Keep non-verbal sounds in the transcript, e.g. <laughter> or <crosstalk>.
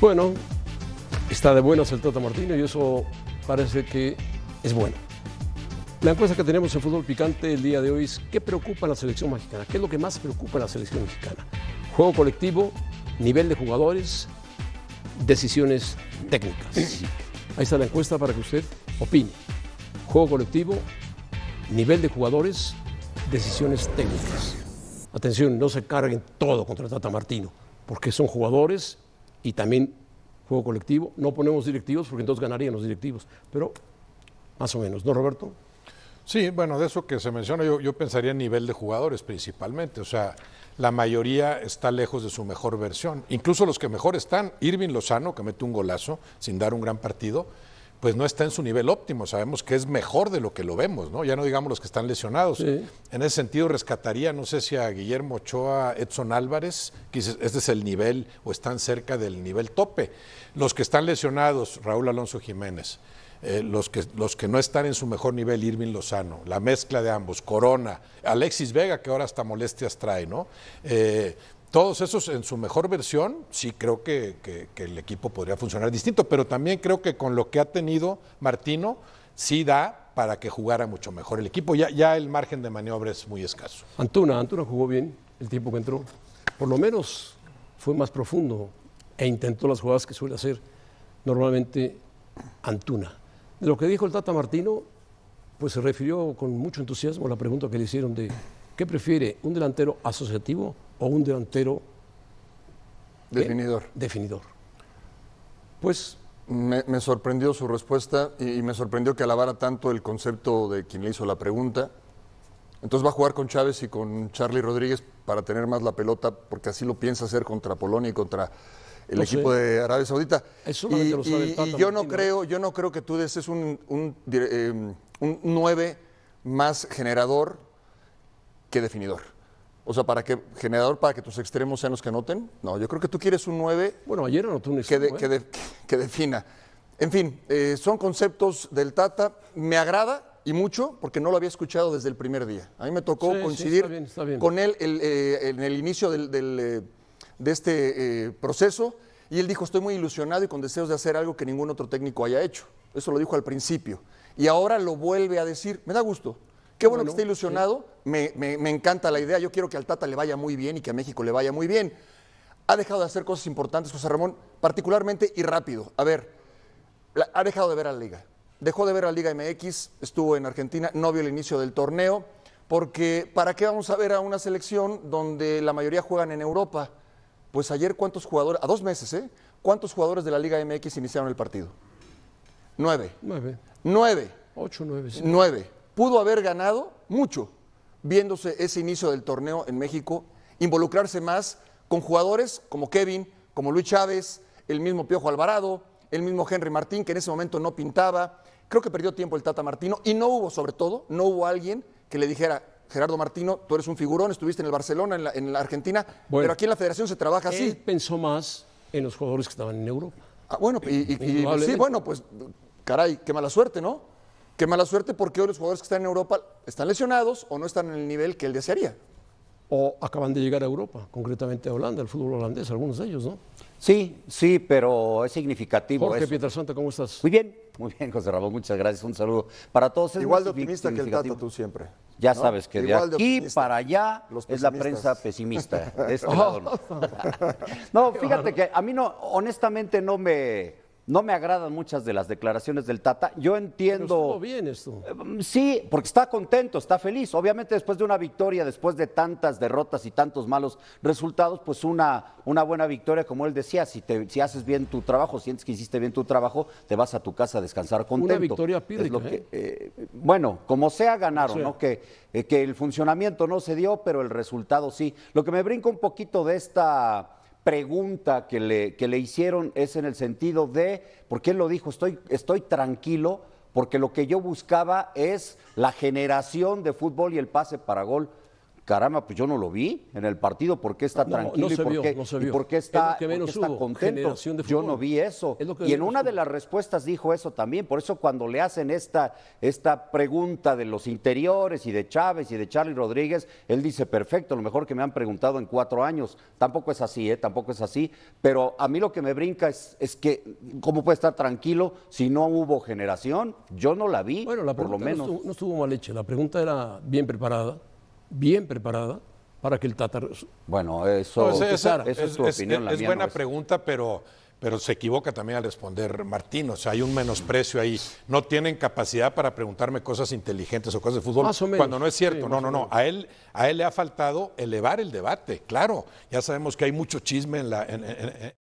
Bueno, está de buenas el Tata Martino y eso parece que es bueno. La encuesta que tenemos en Fútbol Picante el día de hoy es ¿qué preocupa a la selección mexicana? ¿Qué es lo que más preocupa a la selección mexicana? Juego colectivo, nivel de jugadores, decisiones técnicas. Ahí está la encuesta para que usted opine. Juego colectivo, nivel de jugadores, decisiones técnicas. Atención, no se carguen todo contra el Tata Martino, porque son jugadores, y también juego colectivo. No ponemos directivos porque entonces ganarían los directivos, pero más o menos, ¿no, Roberto? Sí, bueno, de eso que se menciona, yo, yo pensaría en nivel de jugadores principalmente. O sea, la mayoría está lejos de su mejor versión. Incluso los que mejor están, Irving Lozano, que mete un golazo sin dar un gran partido, pues no está en su nivel óptimo. Sabemos que es mejor de lo que lo vemos, ¿no? Ya no digamos los que están lesionados. En ese sentido, rescataría, no sé si a Guillermo Ochoa, Edson Álvarez, que este es el nivel o están cerca del nivel tope. Los que están lesionados, Raúl Alonso Jiménez. Eh, los, que, los que no están en su mejor nivel, Irving Lozano, la mezcla de ambos, Corona, Alexis Vega, que ahora hasta molestias trae, ¿no? Eh, todos esos en su mejor versión, sí creo que, el equipo podría funcionar distinto, pero también creo que con lo que ha tenido Martino, sí da para que jugara mucho mejor el equipo. Ya, ya el margen de maniobra es muy escaso. Antuna, Antuna jugó bien el tiempo que entró. Por lo menos fue más profundo e intentó las jugadas que suele hacer normalmente Antuna. De lo que dijo el Tata Martino, pues se refirió con mucho entusiasmo a la pregunta que le hicieron de ¿qué prefiere un delantero asociativo? o un delantero definidor. definidor. Pues me, sorprendió su respuesta y, me sorprendió que alabara tanto el concepto de quien le hizo la pregunta. Entonces va a jugar con Chávez y con Charlie Rodríguez para tener más la pelota, porque así lo piensa hacer contra Polonia y contra el equipo de Arabia Saudita. y, yo no creo, yo no creo que tú desees un, un 9 eh, más generador que definidor. O sea, para que generador para que tus extremos sean los que anoten. No, yo creo que tú quieres un 9. Bueno, ayer anotó un extremo, ¿eh? que, defina. En fin, eh, son conceptos del Tata. Me agrada y mucho porque no lo había escuchado desde el primer día. A mí me tocó coincidir con él eh, en el inicio de este proceso y él dijo, estoy muy ilusionado y con deseos de hacer algo que ningún otro técnico haya hecho. Eso lo dijo al principio. Y ahora lo vuelve a decir. Me da gusto, Qué bueno, que esté ilusionado. Me, encanta la idea. Yo quiero que al Tata le vaya muy bien y que a México le vaya muy bien. Ha dejado de hacer cosas importantes, José Ramón, particularmente y rápido. A ver, ha dejado de ver a la liga. Dejó de ver a la Liga MX, estuvo en Argentina, no vio el inicio del torneo, porque ¿para qué vamos a ver a una selección donde la mayoría juegan en Europa? Pues ayer, ¿cuántos jugadores, a dos meses, ¿eh? ¿Cuántos jugadores de la Liga MX iniciaron el partido? Nueve. Nueve. Nueve. Ocho, nueve. Sí. Nueve pudo haber ganado mucho viéndose ese inicio del torneo en México, involucrarse más con jugadores como Kevin, como Luis Chávez, el mismo Piojo Alvarado, el mismo Henry Martín, que en ese momento no pintaba. Creo que perdió tiempo el Tata Martino y no hubo, sobre todo, no hubo alguien que le dijera, Gerardo Martino, tú eres un figurón, estuviste en el Barcelona, en la, Argentina, pero aquí en la federación se trabaja así. Él pensó más en los jugadores que estaban en Europa. Ah, bueno, sí, bueno, pues caray, qué mala suerte, ¿no? Qué mala suerte porque hoy los jugadores que están en Europa están lesionados o no están en el nivel que él desearía. O acaban de llegar a Europa, concretamente a Holanda, el fútbol holandés, algunos de ellos, ¿no? Sí, sí, pero es significativo. Jorge Pietrasanta, ¿cómo estás? Muy bien, muy bien, José Ramón, muchas gracias, un saludo para todos. Igual de optimista que el Tata tú siempre. Ya sabes que de aquí para allá es la prensa pesimista. Este <laughs> no. <laughs> <laughs> no, fíjate que a mí no, honestamente no me no me agradan muchas de las declaraciones del Tata. Yo entiendo. Pero bien esto. Eh, sí, porque está contento, está feliz. Obviamente, después de una victoria, después de tantas derrotas y tantos malos resultados, pues una, una buena victoria, como él decía, si, si haces bien tu trabajo, sientes que hiciste bien tu trabajo, te vas a tu casa a descansar contento. Una victoria pide. que, ¿eh? Eh, bueno, como sea, ganaron, ¿no? Que, que el funcionamiento no se dio, pero el resultado sí. Lo que me brinca un poquito de esta pregunta que le, que le hicieron es en el sentido de, porque él lo dijo, estoy, estoy tranquilo porque lo que yo buscaba es la generación de fútbol y el pase para gol caramba, pues yo no lo vi en el partido, ¿por qué está tranquilo y, por qué, está, contento? Yo no vi eso. y en una de las respuestas dijo eso también, por eso cuando le hacen esta, esta pregunta de los interiores y de Chávez y de Charlie Rodríguez, él dice, perfecto, lo mejor que me han preguntado en cuatro años. Tampoco es así, ¿eh? tampoco es así, pero a mí lo que me brinca es, es que, ¿cómo puede estar tranquilo si no hubo generación? Yo no la vi, por lo menos. no estuvo, no estuvo mal hecha, la pregunta era bien preparada bien preparada para que el Tata... Bueno, eso, es, tu Es, buena pregunta, pero, pero se equivoca también al responder Martín. O sea, hay un menosprecio ahí. No tienen capacidad para preguntarme cosas inteligentes o cosas de fútbol. Cuando no es cierto. no, no, no. A él, a él le ha faltado elevar el debate. Claro, ya sabemos que hay mucho chisme en la... en,